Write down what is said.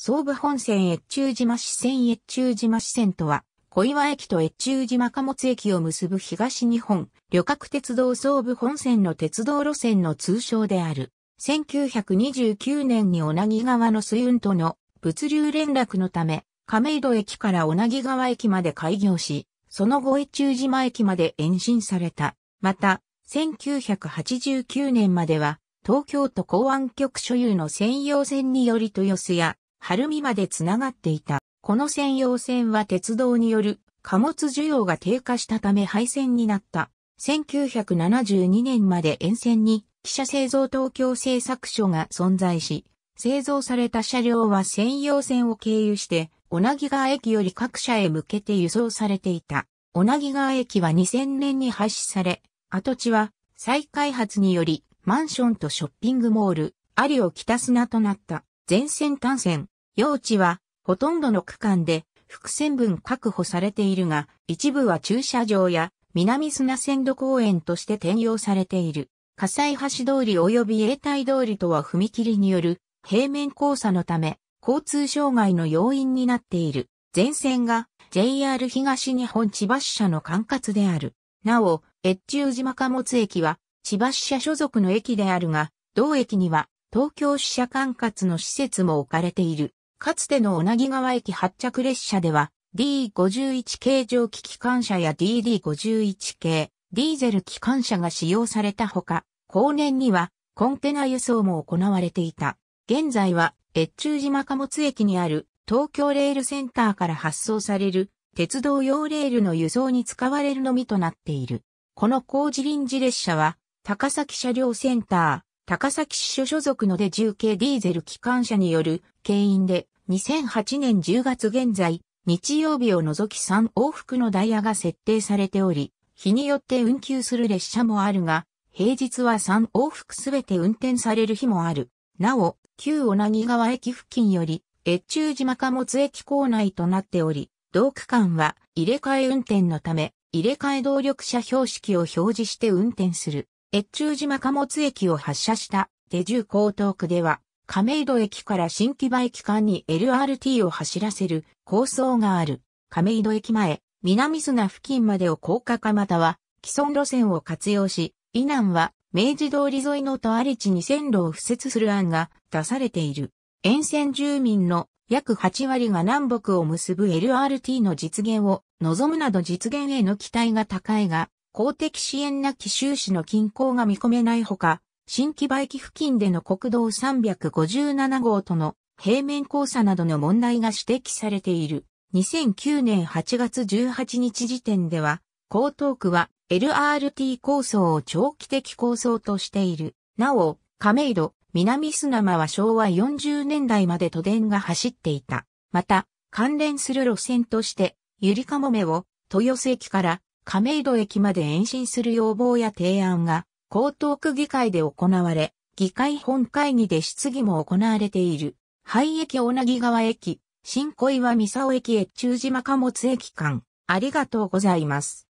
総武本線越中島支線越中島支線とは、小岩駅と越中島貨物駅を結ぶ東日本旅客鉄道総武本線の鉄道路線の通称である。1929年に女木川の水運との物流連絡のため、亀戸駅から女木川駅まで開業し、その後越中島駅まで延伸された。また、1989年までは、東京都港湾局所有の専用線により豊洲や晴海までつながっていた。この専用線は鉄道による貨物需要が低下したため廃線になった。1972年まで沿線に汽車製造東京製作所が存在し、製造された車両は専用線を経由して、小名木川駅より各社へ向けて輸送されていた。小名木川駅は2000年に廃止され、跡地は再開発によりマンションとショッピングモール、アリオ北砂となった。全線単線、用地はほとんどの区間で複線分確保されているが、一部は駐車場や南砂線路公園として転用されている。火災橋通り及び永代通りとは踏切による平面交差のため、交通障害の要因になっている。全線が JR 東日本千葉支社の管轄である。なお、越中島貨物駅は千葉支社所属の駅であるが、同駅には東京支社管轄の施設も置かれている。かつての小名川駅発着列車では D51 系蒸気機関車や DD51 系ディーゼル機関車が使用されたほか、後年にはコンテナ輸送も行われていた。現在は越中島貨物駅にある東京レールセンターから発送される鉄道用レールの輸送に使われるのみとなっている。この工事臨時列車は高崎車両センター、高崎支所所属ので重0ディーゼル機関車による、牽引で、2008年10月現在、日曜日を除き3往復のダイヤが設定されており、日によって運休する列車もあるが、平日は3往復すべて運転される日もある。なお、旧小名木川駅付近より、越中島貨物駅構内となっており、同区間は入れ替え運転のため、入れ替え動力車標識を表示して運転する。越中島貨物駅を発車した手中江東区では、亀戸駅から新木場駅間に LRT を走らせる構想がある。亀戸駅前、南砂付近までを高架化または既存路線を活用し、以南は明治通り沿いのとあり地に線路を敷設する案が出されている。沿線住民の約8割が南北を結ぶ LRT の実現を望むなど実現への期待が高いが、公的支援なき収支の均衡が見込めないほか、新規売機付近での国道357号との平面交差などの問題が指摘されている。2009年8月18日時点では、江東区は LRT 構想を長期的構想としている。なお、亀戸、南砂間は昭和40年代まで都電が走っていた。また、関連する路線として、ゆりかもめを豊洲駅から亀戸駅まで延伸する要望や提案が、江東区議会で行われ、議会本会議で質疑も行われている。廃駅小名川駅、新小岩三沢駅越中島貨物駅間、ありがとうございます。